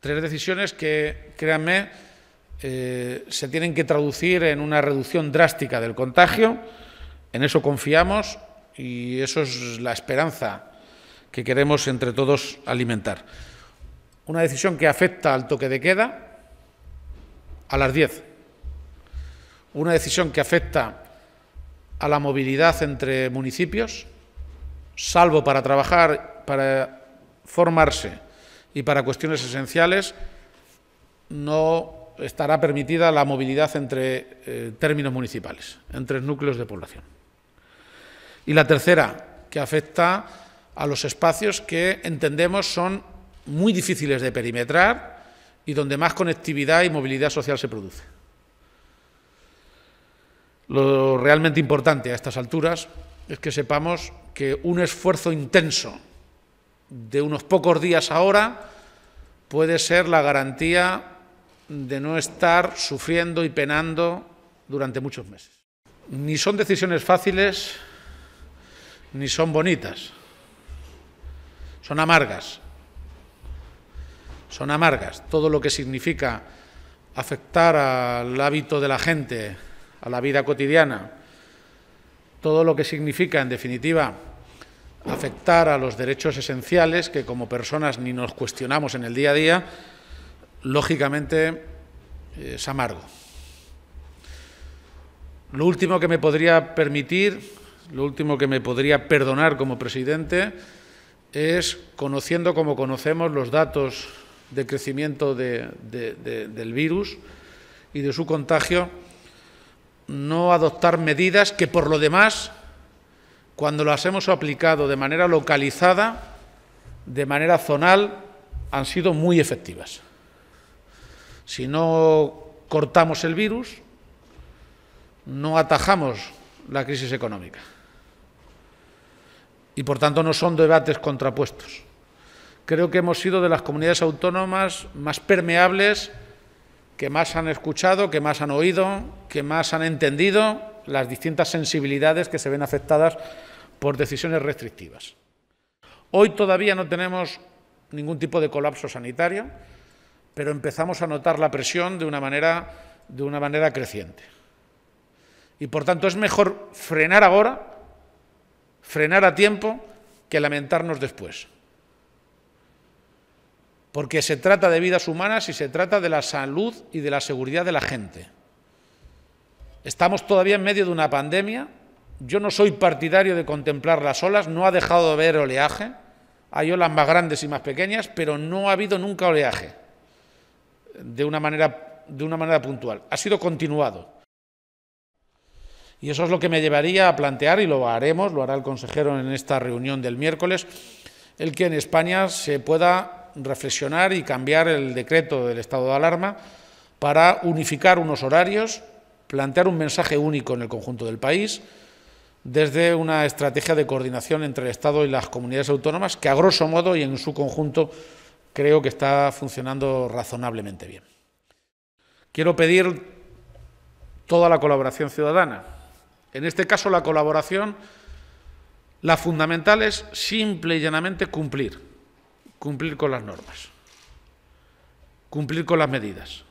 Tres decisiones que, créanme, eh, se tienen que traducir en una reducción drástica del contagio. En eso confiamos y eso es la esperanza que queremos entre todos alimentar. Una decisión que afecta al toque de queda a las 10. Una decisión que afecta a la movilidad entre municipios, salvo para trabajar, para formarse y para cuestiones esenciales no estará permitida la movilidad entre eh, términos municipales, entre núcleos de población. Y la tercera, que afecta a los espacios que entendemos son muy difíciles de perimetrar y donde más conectividad y movilidad social se produce. Lo realmente importante a estas alturas es que sepamos que un esfuerzo intenso de unos pocos días ahora puede ser la garantía de no estar sufriendo y penando durante muchos meses. Ni son decisiones fáciles, ni son bonitas. Son amargas. Son amargas. Todo lo que significa afectar al hábito de la gente, a la vida cotidiana, todo lo que significa, en definitiva, afectar a los derechos esenciales que como personas ni nos cuestionamos en el día a día, lógicamente eh, es amargo. Lo último que me podría permitir, lo último que me podría perdonar como presidente, es conociendo como conocemos los datos de crecimiento del virus y de su contagio, no adoptar medidas que por lo demás cuando las hemos aplicado de manera localizada, de manera zonal, han sido muy efectivas. Si no cortamos el virus, no atajamos la crisis económica. Y por tanto no son debates contrapuestos. Creo que hemos sido de las comunidades autónomas más permeables, que más han escuchado, que más han oído, que más han entendido las distintas sensibilidades que se ven afectadas por decisiones restrictivas. Hoy todavía no tenemos ningún tipo de colapso sanitario, pero empezamos a notar la presión de una manera, de una manera creciente. Y por tanto es mejor frenar ahora, frenar a tiempo, que lamentarnos después. Porque se trata de vidas humanas y se trata de la salud y de la seguridad de la gente. Estamos todavía en medio de una pandemia. Yo no soy partidario de contemplar las olas, no ha dejado de haber oleaje. Hay olas más grandes y más pequeñas, pero no ha habido nunca oleaje de una manera, de una manera puntual. Ha sido continuado. Y eso es lo que me llevaría a plantear, y lo haremos, lo hará el consejero en esta reunión del miércoles, el que en España se pueda reflexionar y cambiar el decreto del estado de alarma para unificar unos horarios plantear un mensaje único en el conjunto del país desde una estrategia de coordinación entre el Estado y las comunidades autónomas que a grosso modo y en su conjunto creo que está funcionando razonablemente bien. Quiero pedir toda la colaboración ciudadana. En este caso la colaboración, la fundamental es simple y llanamente cumplir, cumplir con las normas, cumplir con las medidas.